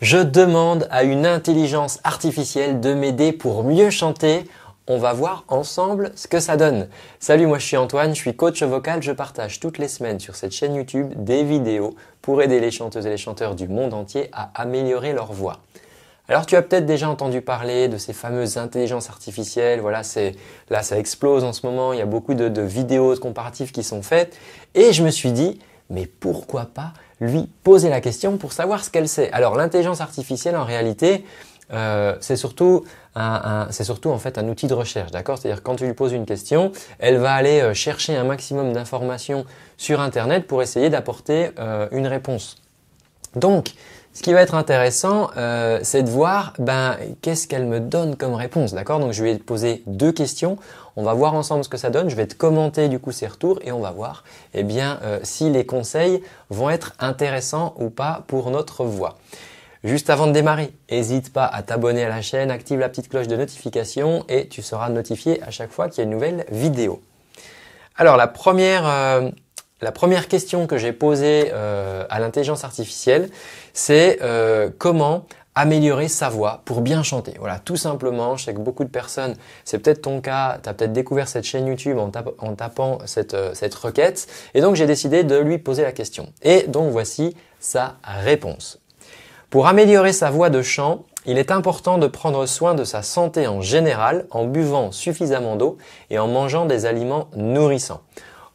Je demande à une intelligence artificielle de m'aider pour mieux chanter. On va voir ensemble ce que ça donne. Salut, moi je suis Antoine, je suis coach vocal. Je partage toutes les semaines sur cette chaîne YouTube des vidéos pour aider les chanteuses et les chanteurs du monde entier à améliorer leur voix. Alors tu as peut-être déjà entendu parler de ces fameuses intelligences artificielles, voilà, c'est là ça explose en ce moment, il y a beaucoup de, de vidéos comparatives qui sont faites, et je me suis dit, mais pourquoi pas lui poser la question pour savoir ce qu'elle sait. Alors l'intelligence artificielle en réalité, euh, c'est surtout un, surtout en fait un outil de recherche, d'accord C'est-à-dire quand tu lui poses une question, elle va aller euh, chercher un maximum d'informations sur Internet pour essayer d'apporter euh, une réponse. Donc ce qui va être intéressant, euh, c'est de voir ben, qu'est-ce qu'elle me donne comme réponse, d'accord Donc je vais te poser deux questions, on va voir ensemble ce que ça donne, je vais te commenter du coup ces retours et on va voir eh bien, euh, si les conseils vont être intéressants ou pas pour notre voix. Juste avant de démarrer, n'hésite pas à t'abonner à la chaîne, active la petite cloche de notification et tu seras notifié à chaque fois qu'il y a une nouvelle vidéo. Alors la première... Euh, la première question que j'ai posée euh, à l'intelligence artificielle, c'est euh, comment améliorer sa voix pour bien chanter. Voilà, tout simplement, je sais que beaucoup de personnes, c'est peut-être ton cas, tu as peut-être découvert cette chaîne YouTube en, tapant euh, cette requête, et donc j'ai décidé de lui poser la question. Et donc voici sa réponse. Pour améliorer sa voix de chant, il est important de prendre soin de sa santé en général en buvant suffisamment d'eau et en mangeant des aliments nourrissants.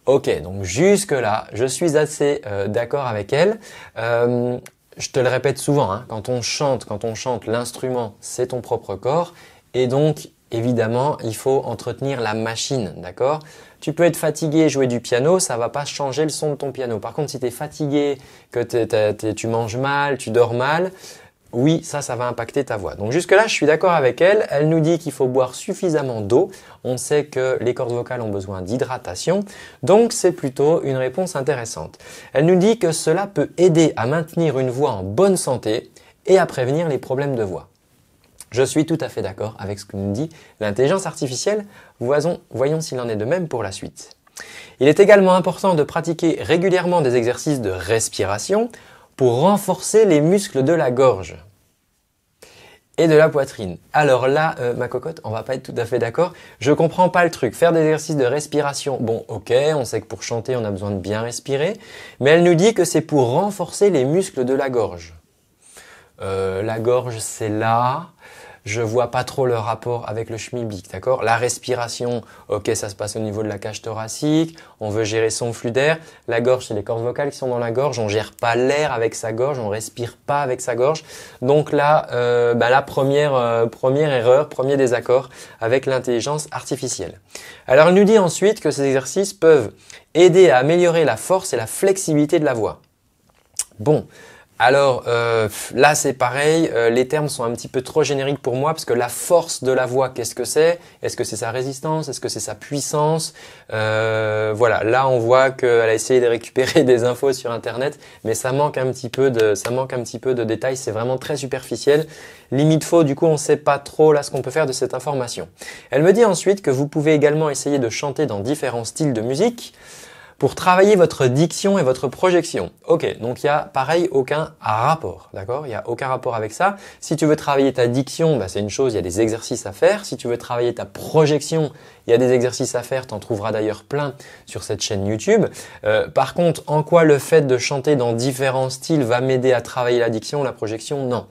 Ok, donc jusque-là, je suis assez euh, d'accord avec elle. Euh, je te le répète souvent, hein, quand on chante, quand on chante, l'instrument, c'est ton propre corps. Et donc, évidemment, il faut entretenir la machine, d'accord tu peux être fatigué jouer du piano, ça va pas changer le son de ton piano. Par contre, si tu es fatigué, que tu manges mal, tu dors mal, oui, ça, ça va impacter ta voix. Donc jusque-là, je suis d'accord avec elle. Elle nous dit qu'il faut boire suffisamment d'eau. On sait que les cordes vocales ont besoin d'hydratation. Donc c'est plutôt une réponse intéressante. Elle nous dit que cela peut aider à maintenir une voix en bonne santé et à prévenir les problèmes de voix. Je suis tout à fait d'accord avec ce que nous dit l'intelligence artificielle. voyons s'il en est de même pour la suite. Il est également important de pratiquer régulièrement des exercices de respiration pour renforcer les muscles de la gorge et de la poitrine. Alors là, euh, ma cocotte, on va pas être tout à fait d'accord. Je comprends pas le truc. Faire des exercices de respiration, bon, ok, on sait que pour chanter, on a besoin de bien respirer, mais elle nous dit que c'est pour renforcer les muscles de la gorge. Euh, la gorge, c'est là je vois pas trop le rapport avec le schmilblick, d'accord La respiration, ok, ça se passe au niveau de la cage thoracique, on veut gérer son flux d'air. La gorge, c'est les cordes vocales qui sont dans la gorge, on gère pas l'air avec sa gorge, on respire pas avec sa gorge. Donc là, euh, bah, la première, euh, première erreur, premier désaccord avec l'intelligence artificielle. Alors il nous dit ensuite que ces exercices peuvent aider à améliorer la force et la flexibilité de la voix. Bon, alors euh, là, c'est pareil, euh, les termes sont un petit peu trop génériques pour moi parce que la force de la voix, qu'est-ce que c'est Est-ce que c'est sa résistance Est-ce que c'est sa puissance euh, Voilà, là on voit qu'elle a essayé de récupérer des infos sur Internet, mais ça manque un petit peu de, ça manque un petit peu de détails, c'est vraiment très superficiel. Limite faux, du coup on ne sait pas trop là ce qu'on peut faire de cette information. Elle me dit ensuite que vous pouvez également essayer de chanter dans différents styles de musique pour travailler votre diction et votre projection. Ok, donc il n'y a pareil aucun rapport, d'accord Il y a aucun rapport avec ça. Si tu veux travailler ta diction, bah, c'est une chose, il y a des exercices à faire. Si tu veux travailler ta projection, il y a des exercices à faire. T'en trouveras d'ailleurs plein sur cette chaîne YouTube. Euh, par contre, en quoi le fait de chanter dans différents styles va m'aider à travailler la diction, la projection Non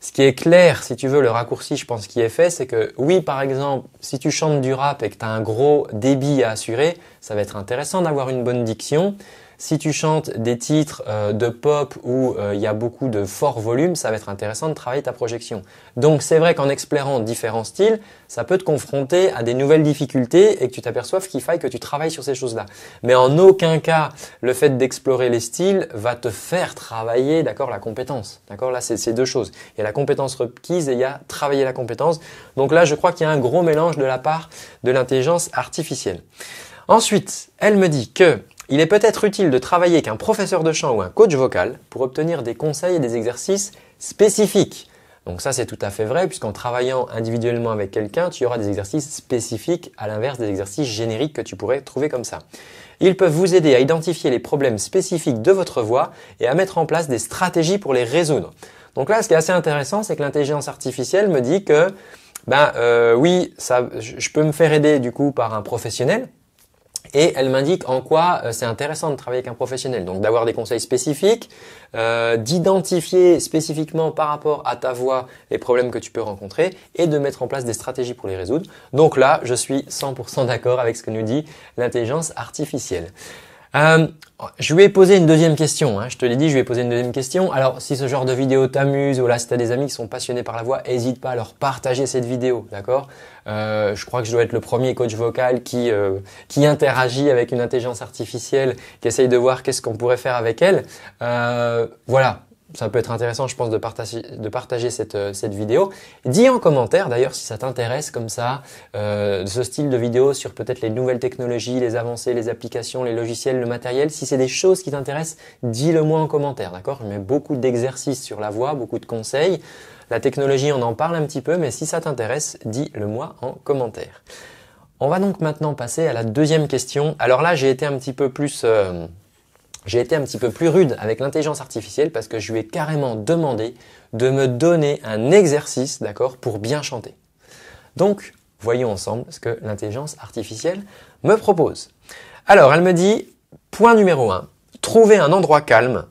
ce qui est clair, si tu veux, le raccourci, je pense, qui est fait, c'est que oui, par exemple, si tu chantes du rap et que tu as un gros débit à assurer, ça va être intéressant d'avoir une bonne diction. Si tu chantes des titres euh, de pop où euh, il y a beaucoup de forts volumes, ça va être intéressant de travailler ta projection. Donc c'est vrai qu'en explorant différents styles, ça peut te confronter à des nouvelles difficultés et que tu t'aperçoives qu'il faille que tu travailles sur ces choses-là. Mais en aucun cas, le fait d'explorer les styles va te faire travailler, d'accord, la compétence. D'accord, là c'est deux choses. Il y a la compétence requise et il y a travailler la compétence. Donc là, je crois qu'il y a un gros mélange de la part de l'intelligence artificielle. Ensuite, elle me dit que il est peut-être utile de travailler avec un professeur de chant ou un coach vocal pour obtenir des conseils et des exercices spécifiques. Donc ça, c'est tout à fait vrai, puisqu'en travaillant individuellement avec quelqu'un, tu auras des exercices spécifiques, à l'inverse des exercices génériques que tu pourrais trouver comme ça. Ils peuvent vous aider à identifier les problèmes spécifiques de votre voix et à mettre en place des stratégies pour les résoudre. Donc là, ce qui est assez intéressant, c'est que l'intelligence artificielle me dit que, ben euh, oui, ça, je peux me faire aider du coup par un professionnel, et elle m'indique en quoi euh, c'est intéressant de travailler avec un professionnel. Donc d'avoir des conseils spécifiques, euh, d'identifier spécifiquement par rapport à ta voix les problèmes que tu peux rencontrer et de mettre en place des stratégies pour les résoudre. Donc là, je suis 100% d'accord avec ce que nous dit l'intelligence artificielle. Euh, je vais poser une deuxième question. Hein, je te l'ai dit, je vais poser une deuxième question. Alors, si ce genre de vidéo t'amuse ou là, si as des amis qui sont passionnés par la voix, n'hésite pas à leur partager cette vidéo, d'accord euh, Je crois que je dois être le premier coach vocal qui euh, qui interagit avec une intelligence artificielle, qui essaye de voir qu'est-ce qu'on pourrait faire avec elle. voilà, ça peut être intéressant, je pense, de partager, euh, cette, vidéo. Dis en commentaire, d'ailleurs, si ça t'intéresse comme ça, euh, ce style de vidéo sur peut-être les nouvelles technologies, les avancées, les applications, les logiciels, le matériel. Si c'est des choses qui t'intéressent, dis-le moi en commentaire, d'accord Je mets beaucoup d'exercices sur la voix, beaucoup de conseils. La technologie, on en parle un petit peu, mais si ça t'intéresse, dis-le moi en commentaire. On va donc maintenant passer à la deuxième question. Alors là, j'ai été un petit peu plus... Euh, j'ai été un petit peu plus rude avec l'intelligence artificielle parce que je lui ai carrément demandé de me donner un exercice, d'accord, pour bien chanter. Donc, voyons ensemble ce que l'intelligence artificielle me propose. Alors, elle me dit, point numéro 1, trouver un endroit calme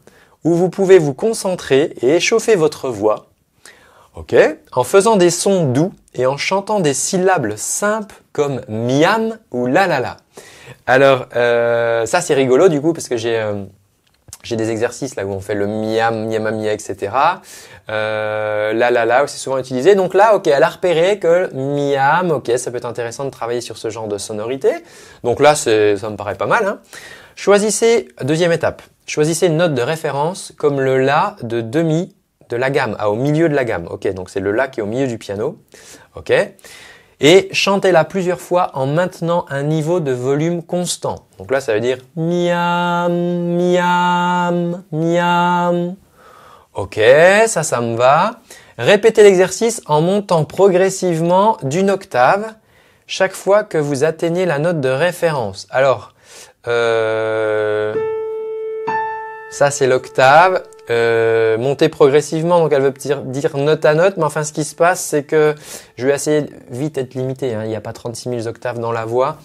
où vous pouvez vous concentrer et échauffer votre voix, ok, en faisant des sons doux et en chantant des syllabes simples comme Miam ou La La La. Alors euh, ça c'est rigolo du coup parce que j'ai euh, j'ai des exercices là où on fait le miam, miam, etc. Euh, la la c'est souvent utilisé. Donc là, ok, elle a repéré que miam, ok, ça peut être intéressant de travailler sur ce genre de sonorité. Donc là, ça me paraît pas mal. Hein. Choisissez, deuxième étape, choisissez une note de référence comme le la de demi de la gamme, à ah, au milieu de la gamme. Ok, donc c'est le la qui est au milieu du piano. Ok et chantez-la plusieurs fois en maintenant un niveau de volume constant. Donc là, ça veut dire miam, miam, miam. Ok, ça, ça me va. Répétez l'exercice en montant progressivement d'une octave chaque fois que vous atteignez la note de référence. Alors, euh, ça c'est l'octave, euh, monter progressivement, donc elle veut dire note à note, mais enfin ce qui se passe, c'est que je vais essayer vite être limité, hein. il n'y a pas 36 000 octaves dans la voix,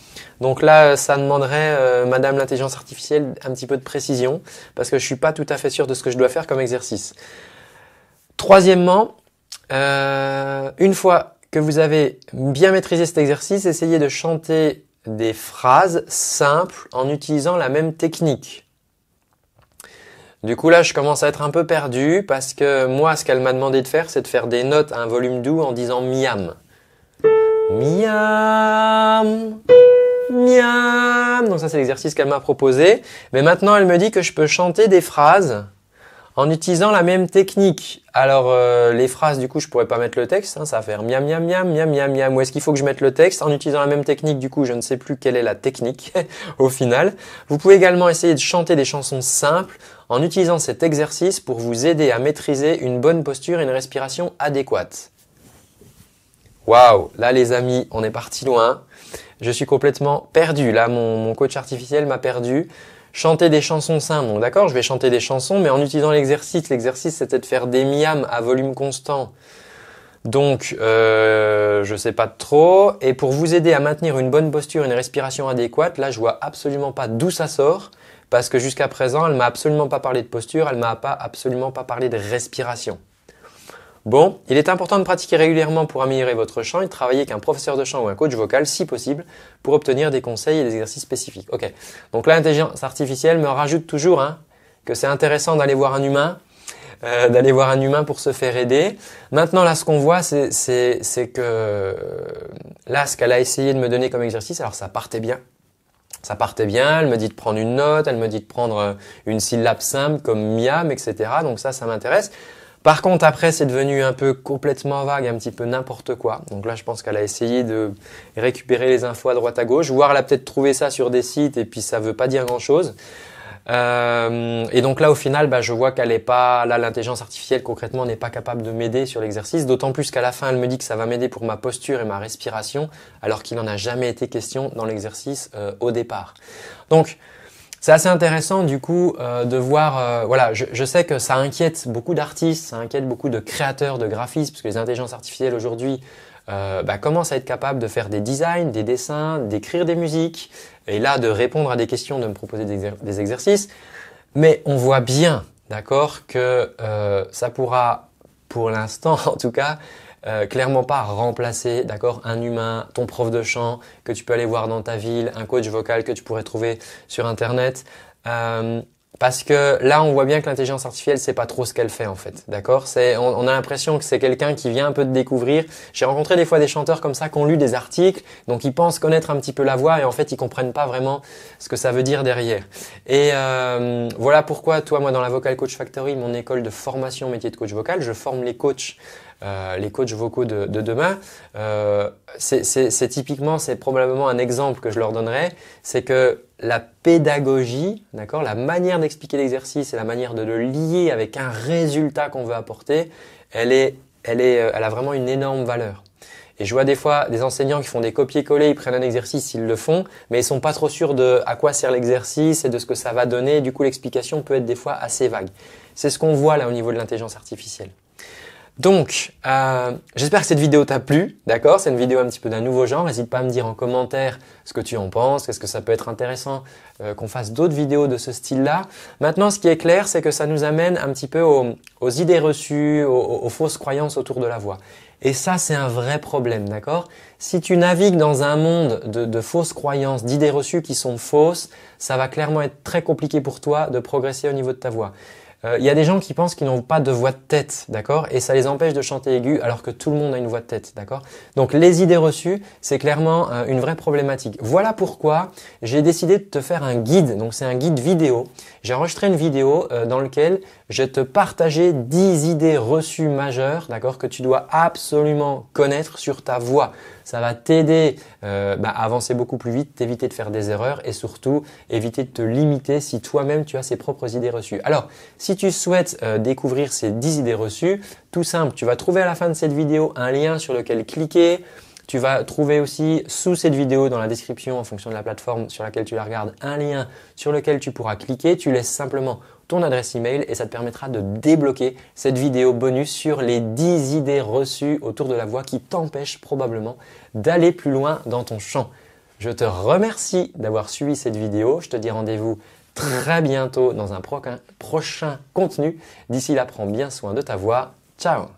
donc là ça demanderait, euh, Madame l'intelligence artificielle, un petit peu de précision, parce que je ne suis pas tout à fait sûr de ce que je dois faire comme exercice. Troisièmement, euh, une fois que vous avez bien maîtrisé cet exercice, essayez de chanter des phrases simples en utilisant la même technique. Du coup là, je commence à être un peu perdu parce que moi, ce qu'elle m'a demandé de faire, c'est de faire des notes à un volume doux en disant miam. Miam Miam Donc ça, c'est l'exercice qu'elle m'a proposé. Mais maintenant, elle me dit que je peux chanter des phrases en utilisant la même technique. Alors euh, les phrases, du coup, je pourrais pas mettre le texte, hein, ça va faire miam miam miam miam miam miam. Où est-ce qu'il faut que je mette le texte En utilisant la même technique, du coup, je ne sais plus quelle est la technique au final. Vous pouvez également essayer de chanter des chansons simples en utilisant cet exercice pour vous aider à maîtriser une bonne posture et une respiration adéquate. Waouh, là les amis, on est parti loin. Je suis complètement perdu. Là, mon, mon coach artificiel m'a perdu chanter des chansons simples. d'accord, je vais chanter des chansons, mais en utilisant l'exercice. L'exercice, c'était de faire des miams à volume constant. Donc, euh, je sais pas trop. Et pour vous aider à maintenir une bonne posture, une respiration adéquate, là, je vois absolument pas d'où ça sort, parce que jusqu'à présent, elle m'a absolument pas parlé de posture, elle m'a pas absolument pas parlé de respiration. Bon, il est important de pratiquer régulièrement pour améliorer votre chant et de travailler avec un professeur de chant ou un coach vocal si possible pour obtenir des conseils et des exercices spécifiques. Ok, donc l'intelligence artificielle me rajoute toujours hein, que c'est intéressant d'aller voir un humain, euh, d'aller voir un humain pour se faire aider. Maintenant, là, ce qu'on voit, c'est que euh, là, ce qu'elle a essayé de me donner comme exercice, alors ça partait bien, ça partait bien, elle me dit de prendre une note, elle me dit de prendre euh, une syllabe simple comme miam, etc. Donc ça, ça m'intéresse. Par contre, après, c'est devenu un peu complètement vague, un petit peu n'importe quoi. Donc là, je pense qu'elle a essayé de récupérer les infos à droite à gauche, voire elle a peut-être trouvé ça sur des sites et puis ça veut pas dire grand-chose. Euh, et donc là, au final, bah, je vois qu'elle est pas là. L'intelligence artificielle, concrètement, n'est pas capable de m'aider sur l'exercice. D'autant plus qu'à la fin, elle me dit que ça va m'aider pour ma posture et ma respiration, alors qu'il n'en a jamais été question dans l'exercice euh, au départ. Donc, c'est assez intéressant du coup euh, de voir. Euh, voilà, je, sais que ça inquiète beaucoup d'artistes, ça inquiète beaucoup de créateurs de graphistes, parce que les intelligences artificielles aujourd'hui euh, bah, commencent à être capables de faire des designs, des dessins, d'écrire des musiques, et là de répondre à des questions, de me proposer des exercices. Mais on voit bien, d'accord, que ça pourra, pour l'instant en tout cas, euh, clairement pas remplacer, d'accord, un humain, ton prof de chant que tu peux aller voir dans ta ville, un coach vocal que tu pourrais trouver sur internet. Euh, parce que là, on voit bien que l'intelligence artificielle, c'est pas trop ce qu'elle fait en fait, d'accord C'est, on, a l'impression que c'est quelqu'un qui vient un peu de découvrir. J'ai rencontré des fois des chanteurs comme ça qui ont lu des articles, donc ils pensent connaître un petit peu la voix et en fait ils comprennent pas vraiment ce que ça veut dire derrière. Et euh, voilà pourquoi, toi, moi, dans la Vocal Coach Factory, mon école de formation métier de coach vocal, je forme les coachs euh, les coachs vocaux de, demain, euh, c'est typiquement, c'est probablement un exemple que je leur donnerais, c'est que la pédagogie, d'accord, la manière d'expliquer l'exercice et la manière de le lier avec un résultat qu'on veut apporter, elle est, elle est, euh, elle a vraiment une énorme valeur. Et je vois des fois des enseignants qui font des copier-coller, ils prennent un exercice, ils le font, mais ils sont pas trop sûrs de à quoi sert l'exercice et de ce que ça va donner. Du coup, l'explication peut être des fois assez vague. C'est ce qu'on voit là au niveau de l'intelligence artificielle. Donc, euh, j'espère que cette vidéo t'a plu, d'accord C'est une vidéo un petit peu d'un nouveau genre. N'hésite pas à me dire en commentaire ce que tu en penses, qu'est-ce que ça peut être intéressant euh, qu'on fasse d'autres vidéos de ce style-là. Maintenant, ce qui est clair, c'est que ça nous amène un petit peu aux, idées reçues, aux, fausses croyances autour de la voix. Et ça, c'est un vrai problème, d'accord Si tu navigues dans un monde de fausses croyances, d'idées reçues qui sont fausses, ça va clairement être très compliqué pour toi de progresser au niveau de ta voix. Euh, il y a des gens qui pensent qu'ils n'ont pas de voix de tête, d'accord Et ça les empêche de chanter aigu alors que tout le monde a une voix de tête, d'accord Donc les idées reçues, c'est clairement euh, une vraie problématique. Voilà pourquoi j'ai décidé de te faire un guide, donc c'est un guide vidéo. J'ai enregistré une vidéo euh, dans laquelle je te partageais 10 idées reçues majeures, d'accord, que tu dois absolument connaître sur ta voix. Ça va t'aider euh, bah, à avancer beaucoup plus vite, t'éviter de faire des erreurs et surtout éviter de te limiter si toi-même tu as ses propres idées reçues. Alors, si tu souhaites euh, découvrir ces 10 idées reçues, tout simple, tu vas trouver à la fin de cette vidéo un lien sur lequel cliquer. Tu vas trouver aussi sous cette vidéo dans la description en fonction de la plateforme sur laquelle tu la regardes un lien sur lequel tu pourras cliquer. Tu laisses simplement ton adresse email et ça te permettra de débloquer cette vidéo bonus sur les 10 idées reçues autour de la voix qui t'empêchent probablement d'aller plus loin dans ton champ. Je te remercie d'avoir suivi cette vidéo. Je te dis rendez-vous très bientôt dans un prochain contenu. D'ici là, prends bien soin de ta voix. Ciao